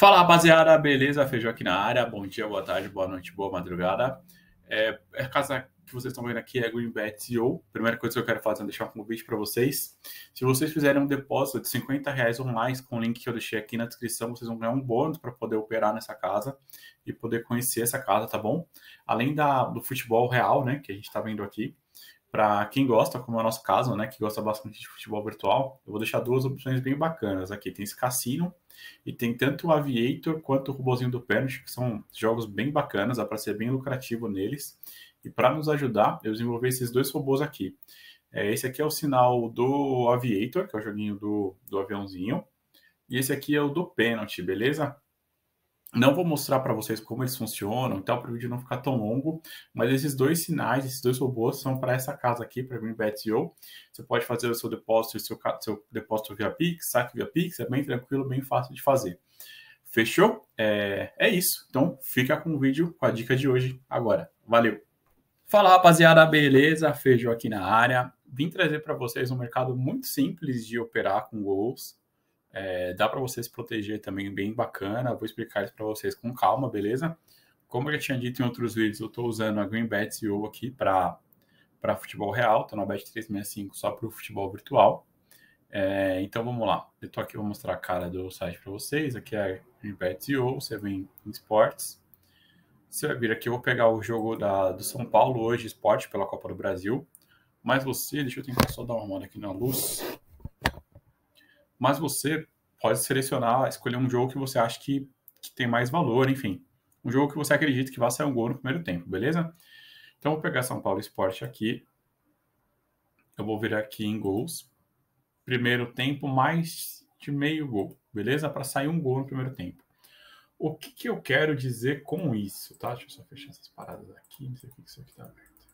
Fala rapaziada, beleza? Feijão aqui na área. Bom dia, boa tarde, boa noite, boa madrugada. É, é casa que vocês estão vendo aqui é Green Bet Primeira coisa que eu quero fazer é deixar um convite para vocês. Se vocês fizerem um depósito de 50 reais online com o link que eu deixei aqui na descrição, vocês vão ganhar um bônus para poder operar nessa casa e poder conhecer essa casa, tá bom? Além da, do futebol real, né, que a gente está vendo aqui, para quem gosta, como é o nosso caso, né, que gosta bastante de futebol virtual, eu vou deixar duas opções bem bacanas aqui. Tem esse cassino e tem tanto o Aviator quanto o Robozinho do Pênalti, que são jogos bem bacanas, dá para ser bem lucrativo neles. E para nos ajudar, eu desenvolvi esses dois robôs aqui. É, esse aqui é o sinal do Aviator, que é o joguinho do, do aviãozinho. E esse aqui é o do Penalty, beleza? Não vou mostrar para vocês como eles funcionam e tal, para o vídeo não ficar tão longo, mas esses dois sinais, esses dois robôs, são para essa casa aqui, para mim, BetIO. Você pode fazer o seu depósito, seu, seu depósito via Pix, saque via Pix, é bem tranquilo, bem fácil de fazer. Fechou? É, é isso. Então, fica com o vídeo, com a dica de hoje, agora. Valeu! Fala rapaziada, beleza? Feijão aqui na área. Vim trazer para vocês um mercado muito simples de operar com gols. É, dá para vocês proteger também bem bacana. Vou explicar isso para vocês com calma, beleza? Como eu já tinha dito em outros vídeos, eu estou usando a Greenbet CEO aqui para futebol real. Estou na Bet365 só para o futebol virtual. É, então vamos lá. Eu estou aqui, vou mostrar a cara do site para vocês. Aqui é a Greenbet CEO. Você vem em esportes. Você vai vir aqui, eu vou pegar o jogo da, do São Paulo hoje, esporte, pela Copa do Brasil. Mas você, deixa eu tentar só dar uma olhada aqui na luz. Mas você pode selecionar, escolher um jogo que você acha que, que tem mais valor, enfim. Um jogo que você acredita que vai sair um gol no primeiro tempo, beleza? Então, eu vou pegar São Paulo Esporte aqui. Eu vou vir aqui em gols. Primeiro tempo, mais de meio gol, beleza? Para sair um gol no primeiro tempo. O que, que, eu quero dizer com isso, tá? Deixa eu só fechar essas paradas aqui, não sei o que isso aqui tá aberto.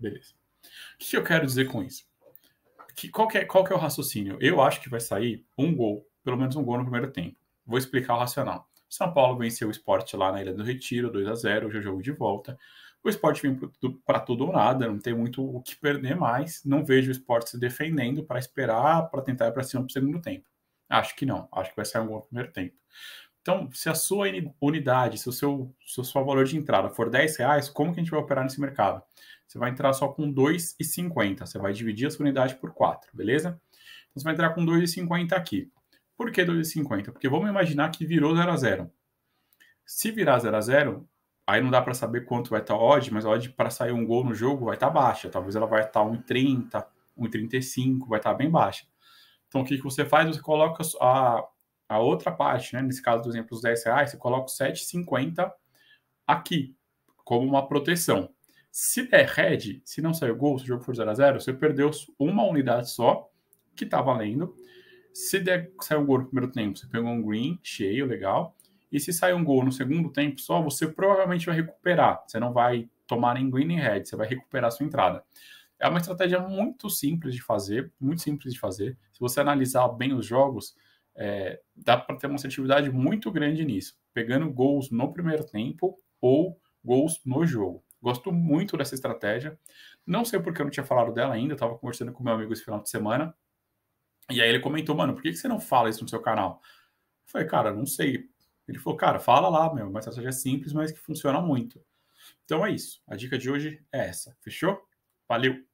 Beleza. O que, que, eu quero dizer com isso? Que, qual, que é, qual que é o raciocínio? Eu acho que vai sair um gol, pelo menos um gol no primeiro tempo. Vou explicar o racional. São Paulo venceu o esporte lá na Ilha do Retiro, 2 a 0 hoje é jogo de volta. O esporte vem para tudo ou nada, não tem muito o que perder mais. Não vejo o esporte se defendendo para esperar, para tentar ir para cima para o segundo tempo. Acho que não, acho que vai sair um gol no primeiro tempo. Então, se a sua unidade, se o seu, se o seu valor de entrada for 10 reais, como que a gente vai operar nesse mercado? Você vai entrar só com 2,50. Você vai dividir a sua unidade por 4, beleza? Então, você vai entrar com 2,50 aqui. Por que 2,50? Porque vamos imaginar que virou 0 a 0. Se virar 0 a 0, aí não dá para saber quanto vai estar tá a odd, mas a odd para sair um gol no jogo vai estar tá baixa. Talvez ela vai estar tá 1,30, 1,35, vai estar tá bem baixa. Então, o que, que você faz? Você coloca a a outra parte, né, nesse caso, por exemplo, os 10 reais, você coloca os 7,50 aqui, como uma proteção. Se der é head, se não sair gol, se o jogo for 0 a 0 você perdeu uma unidade só, que está valendo. Se der, sair um gol no primeiro tempo, você pegou um green, cheio, legal. E se sair um gol no segundo tempo só, você provavelmente vai recuperar. Você não vai tomar nem green nem red, você vai recuperar a sua entrada. É uma estratégia muito simples de fazer, muito simples de fazer. Se você analisar bem os jogos, é, dá para ter uma assertividade muito grande nisso, pegando gols no primeiro tempo ou gols no jogo. Gosto muito dessa estratégia. Não sei porque eu não tinha falado dela ainda, estava conversando com meu amigo esse final de semana. E aí ele comentou, mano, por que, que você não fala isso no seu canal? Eu falei, cara, não sei. Ele falou, cara, fala lá, meu, uma estratégia é simples, mas que funciona muito. Então é isso. A dica de hoje é essa. Fechou? Valeu!